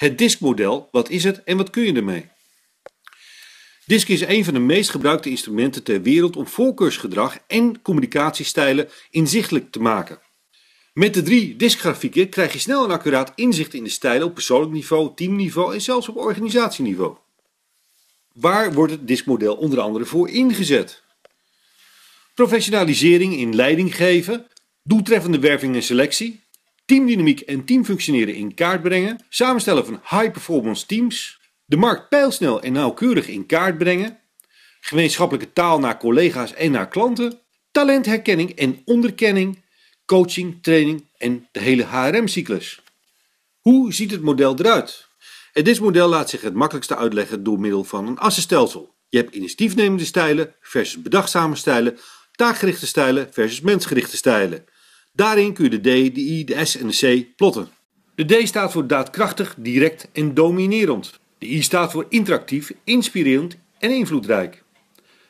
Het DISC-model, wat is het en wat kun je ermee? DISC is een van de meest gebruikte instrumenten ter wereld om voorkeursgedrag en communicatiestijlen inzichtelijk te maken. Met de drie DISC-grafieken krijg je snel en accuraat inzicht in de stijlen op persoonlijk niveau, teamniveau en zelfs op organisatieniveau. Waar wordt het DISC-model onder andere voor ingezet? Professionalisering in leidinggeven, doeltreffende werving en selectie, teamdynamiek en teamfunctioneren in kaart brengen, samenstellen van high-performance teams, de markt pijlsnel en nauwkeurig in kaart brengen, gemeenschappelijke taal naar collega's en naar klanten, talentherkenning en onderkenning, coaching, training en de hele HRM-cyclus. Hoe ziet het model eruit? dit model laat zich het makkelijkste uitleggen door middel van een assenstelsel. Je hebt initiatiefnemende stijlen versus bedachtzame stijlen, taakgerichte stijlen versus mensgerichte stijlen. Daarin kun je de D, de I, de S en de C plotten. De D staat voor daadkrachtig, direct en dominerend. De I staat voor interactief, inspirerend en invloedrijk.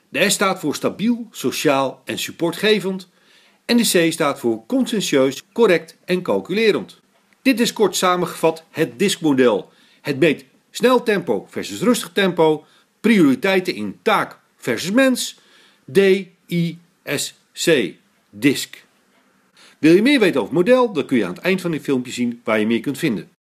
De S staat voor stabiel, sociaal en supportgevend. En de C staat voor conscientieus, correct en calculerend. Dit is kort samengevat het DISC-model. Het meet snel tempo versus rustig tempo, prioriteiten in taak versus mens, D, I, S, C, DISC. Wil je meer weten over het model, dan kun je aan het eind van dit filmpje zien waar je meer kunt vinden.